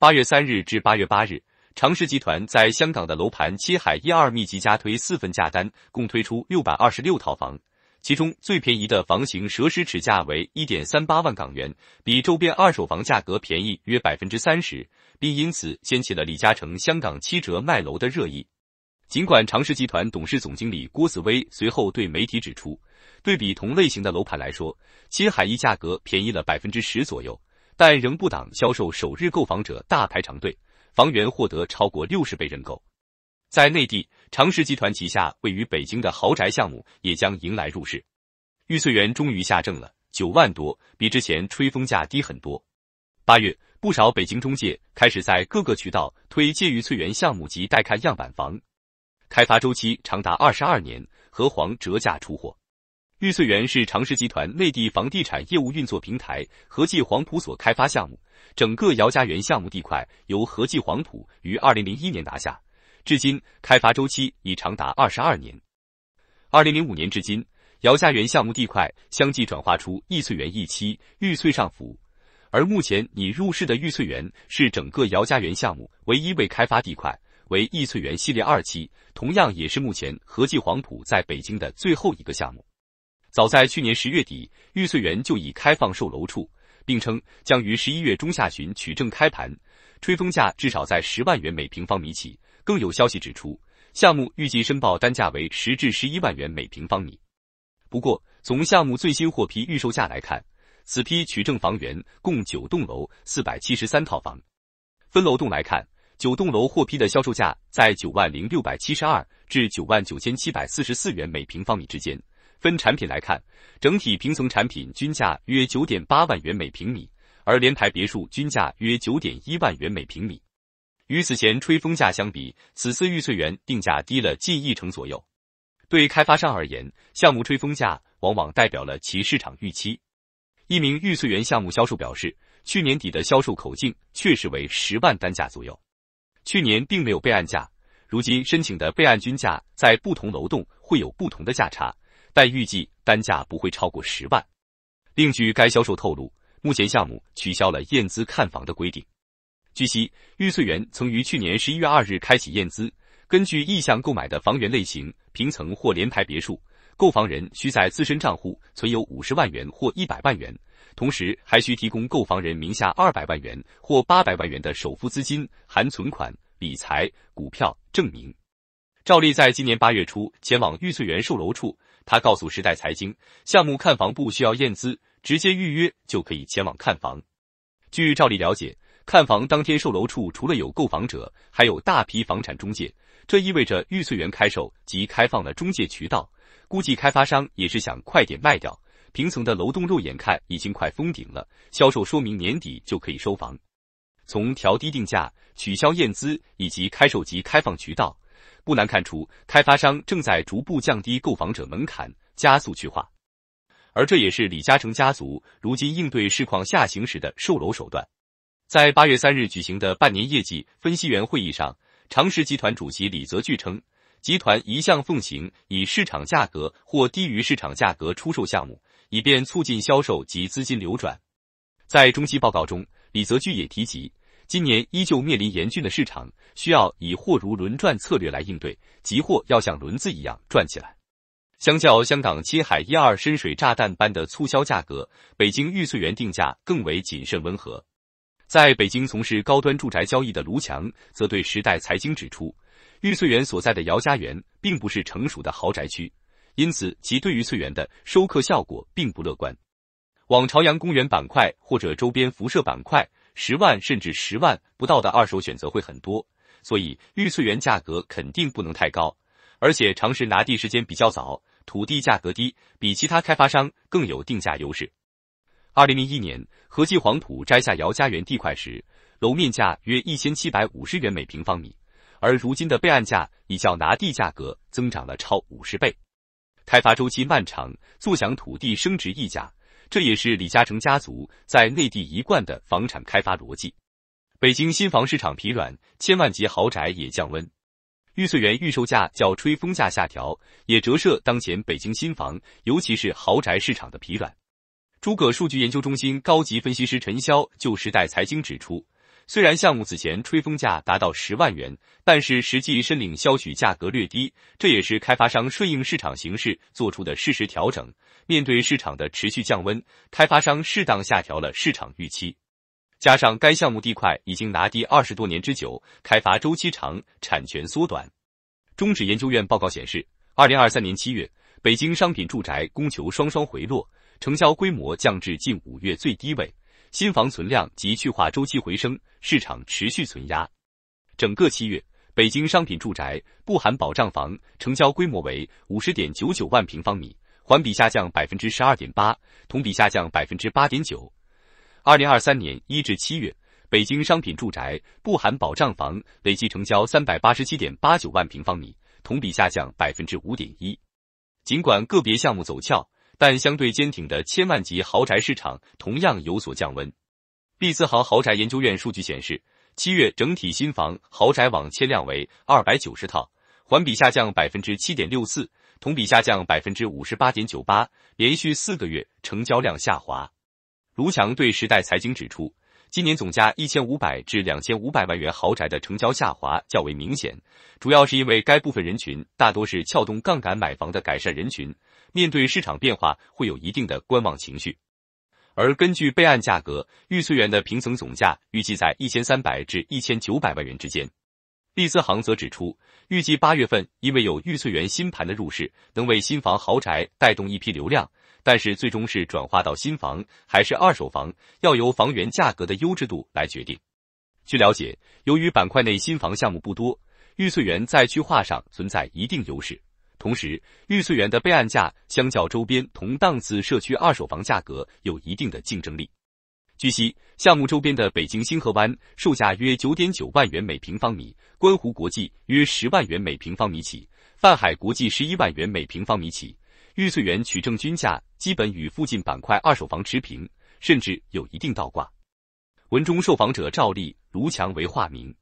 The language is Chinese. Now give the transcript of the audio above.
八月三日至八月八日，长实集团在香港的楼盘七海一二密集加推四份价单，共推出六百二十六套房，其中最便宜的房型蛇石尺价为一点三八万港元，比周边二手房价格便宜约百分之三十，并因此掀起了李嘉诚香港七折卖楼的热议。尽管长实集团董事总经理郭子威随后对媒体指出，对比同类型的楼盘来说，七海一价格便宜了百分之十左右。但仍不挡销售，首日购房者大排长队，房源获得超过六十倍认购。在内地，长实集团旗下位于北京的豪宅项目也将迎来入市。玉翠园终于下证了，九万多，比之前吹风价低很多。八月，不少北京中介开始在各个渠道推介玉翠园项目及带看样板房。开发周期长达二十二年，和黄折价出货。玉翠园是长实集团内地房地产业务运作平台和记黄埔所开发项目。整个姚家园项目地块由和记黄埔于二零零一年拿下，至今开发周期已长达二十二年。二零零五年至今，姚家园项目地块相继转化出易翠园一期、玉翠上府，而目前已入市的玉翠园是整个姚家园项目唯一未开发地块，为易翠园系列二期，同样也是目前和记黄埔在北京的最后一个项目。早在去年十月底，玉翠园就已开放售楼处，并称将于十一月中下旬取证开盘，吹风价至少在十万元每平方米起。更有消息指出，项目预计申报单价为十至十一万元每平方米。不过，从项目最新获批预售价来看，此批取证房源共九栋楼、四百七十三套房。分楼栋来看，九栋楼获批的销售价在九万零六百七十二至九万九千七百四十四元每平方米之间。分产品来看，整体平层产品均价约九点八万元每平米，而联排别墅均价约九点一万元每平米。与此前吹风价相比，此次玉翠园定价低了近一成左右。对开发商而言，项目吹风价往往代表了其市场预期。一名玉翠园项目销售表示，去年底的销售口径确实为十万单价左右，去年并没有备案价，如今申请的备案均价在不同楼栋会有不同的价差。但预计单价不会超过十万。另据该销售透露，目前项目取消了验资看房的规定。据悉，玉翠园曾于去年十一月二日开启验资，根据意向购买的房源类型，平层或联排别墅，购房人需在自身账户存有五十万元或一百万元，同时还需提供购房人名下二百万元或八百万元的首付资金（含存款、理财、股票证明）。赵丽在今年八月初前往玉翠园售楼处。他告诉时代财经，项目看房不需要验资，直接预约就可以前往看房。据赵丽了解，看房当天售楼处除了有购房者，还有大批房产中介，这意味着玉翠园开售及开放了中介渠道。估计开发商也是想快点卖掉平层的楼栋，肉眼看已经快封顶了，销售说明年底就可以收房。从调低定价、取消验资以及开售及开放渠道。不难看出，开发商正在逐步降低购房者门槛，加速去化，而这也是李嘉诚家族如今应对市况下行时的售楼手段。在八月三日举行的半年业绩分析员会议上，长实集团主席李泽钜称，集团一向奉行以市场价格或低于市场价格出售项目，以便促进销售及资金流转。在中期报告中，李泽钜也提及。今年依旧面临严峻的市场，需要以货如轮转策略来应对，急货要像轮子一样转起来。相较香港七海一二深水炸弹般的促销价格，北京玉翠园定价更为谨慎温和。在北京从事高端住宅交易的卢强则对时代财经指出，玉翠园所在的姚家园并不是成熟的豪宅区，因此其对于翠园的收客效果并不乐观。往朝阳公园板块或者周边辐射板块。十万甚至十万不到的二手选择会很多，所以绿翠园价格肯定不能太高。而且尝试拿地时间比较早，土地价格低，比其他开发商更有定价优势。二零零一年，和记黄埔摘下姚家园地块时，楼面价约一千七百五十元每平方米，而如今的备案价已较拿地价格增长了超五十倍。开发周期漫长，坐享土地升值溢价。这也是李嘉诚家族在内地一贯的房产开发逻辑。北京新房市场疲软，千万级豪宅也降温。玉翠园预售价较吹风价下调，也折射当前北京新房，尤其是豪宅市场的疲软。诸葛数据研究中心高级分析师陈潇就《时代财经》指出。虽然项目此前吹风价达到十万元，但是实际申领销许价格略低，这也是开发商顺应市场形势做出的适时调整。面对市场的持续降温，开发商适当下调了市场预期。加上该项目地块已经拿地二十多年之久，开发周期长，产权缩短。中指研究院报告显示，二零二三年七月，北京商品住宅供求双双回落，成交规模降至近五月最低位。新房存量及去化周期回升，市场持续存压。整个七月，北京商品住宅不含保障房成交规模为五十点九九万平方米，环比下降百分之十二点八，同比下降百分之八点九。二零二三年一至七月，北京商品住宅不含保障房累计成交三百八十七点八九万平方米，同比下降百分之五点一。尽管个别项目走俏。但相对坚挺的千万级豪宅市场同样有所降温。毕思豪豪宅研究院数据显示，七月整体新房豪宅网签量为二百九十套，环比下降百分之七点六四，同比下降百分之五十八点九八，连续四个月成交量下滑。卢强对时代财经指出。今年总价一千五百至两千五百万元豪宅的成交下滑较为明显，主要是因为该部分人群大多是撬动杠杆买房的改善人群，面对市场变化会有一定的观望情绪。而根据备案价格，玉翠园的平层总价预计在一千三百至一千九百万元之间。立思行则指出，预计八月份因为有玉翠园新盘的入市，能为新房豪宅带动一批流量。但是最终是转化到新房还是二手房，要由房源价格的优质度来决定。据了解，由于板块内新房项目不多，玉翠园在区划上存在一定优势，同时玉翠园的备案价相较周边同档次社区二手房价格有一定的竞争力。据悉，项目周边的北京星河湾售价约九点九万元每平方米，观湖国际约十万元每平方米起，泛海国际十一万元每平方米起。玉翠园取证均价基本与附近板块二手房持平，甚至有一定倒挂。文中受访者赵丽、卢强为化名。